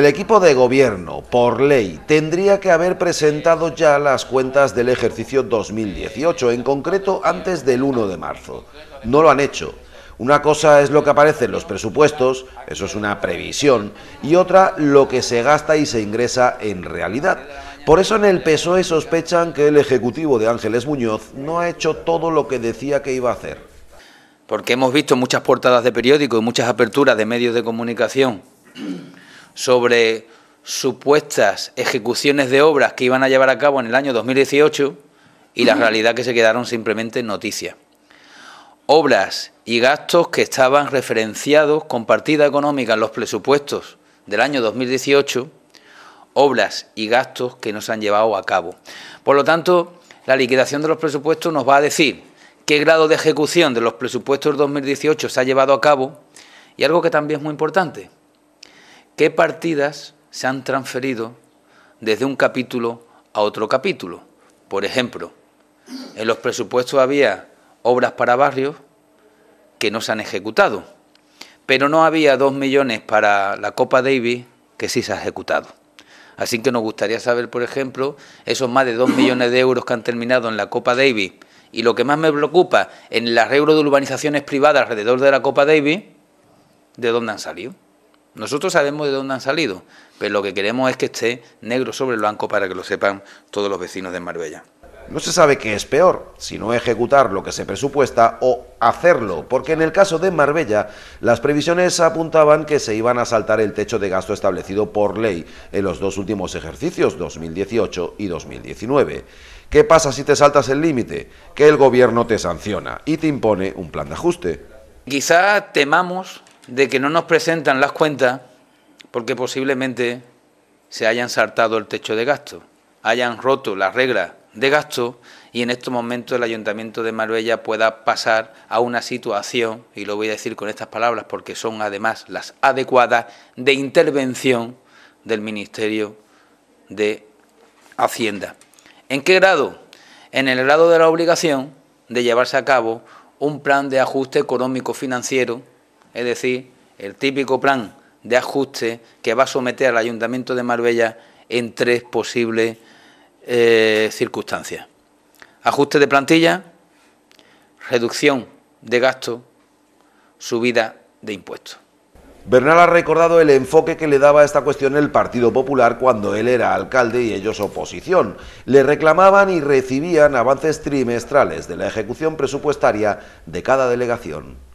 El equipo de gobierno, por ley, tendría que haber presentado ya las cuentas del ejercicio 2018, en concreto antes del 1 de marzo. No lo han hecho. Una cosa es lo que aparece en los presupuestos, eso es una previsión, y otra lo que se gasta y se ingresa en realidad. Por eso en el PSOE sospechan que el Ejecutivo de Ángeles Muñoz no ha hecho todo lo que decía que iba a hacer. Porque hemos visto muchas portadas de periódicos y muchas aperturas de medios de comunicación sobre supuestas ejecuciones de obras que iban a llevar a cabo en el año 2018 y la realidad que se quedaron simplemente noticias. Obras y gastos que estaban referenciados con partida económica en los presupuestos del año 2018, obras y gastos que no se han llevado a cabo. Por lo tanto, la liquidación de los presupuestos nos va a decir qué grado de ejecución de los presupuestos 2018 se ha llevado a cabo y algo que también es muy importante, qué partidas se han transferido desde un capítulo a otro capítulo. Por ejemplo, en los presupuestos había obras para barrios que no se han ejecutado, pero no había dos millones para la Copa Davis que sí se ha ejecutado. Así que nos gustaría saber, por ejemplo, esos más de dos millones de euros que han terminado en la Copa Davis y lo que más me preocupa en el arreglo de urbanizaciones privadas alrededor de la Copa Davis, ¿de dónde han salido? Nosotros sabemos de dónde han salido, pero lo que queremos es que esté negro sobre blanco para que lo sepan todos los vecinos de Marbella. No se sabe qué es peor, si no ejecutar lo que se presupuesta o hacerlo, porque en el caso de Marbella las previsiones apuntaban que se iban a saltar el techo de gasto establecido por ley en los dos últimos ejercicios, 2018 y 2019. ¿Qué pasa si te saltas el límite? Que el gobierno te sanciona y te impone un plan de ajuste. Quizá temamos de que no nos presentan las cuentas porque posiblemente se hayan saltado el techo de gasto, hayan roto las reglas de gasto y en estos momentos el Ayuntamiento de Marbella pueda pasar a una situación, y lo voy a decir con estas palabras porque son además las adecuadas, de intervención del Ministerio de Hacienda. ¿En qué grado? En el grado de la obligación de llevarse a cabo un plan de ajuste económico financiero es decir, el típico plan de ajuste que va a someter al Ayuntamiento de Marbella en tres posibles eh, circunstancias. Ajuste de plantilla, reducción de gasto, subida de impuestos. Bernal ha recordado el enfoque que le daba a esta cuestión el Partido Popular cuando él era alcalde y ellos oposición. Le reclamaban y recibían avances trimestrales de la ejecución presupuestaria de cada delegación.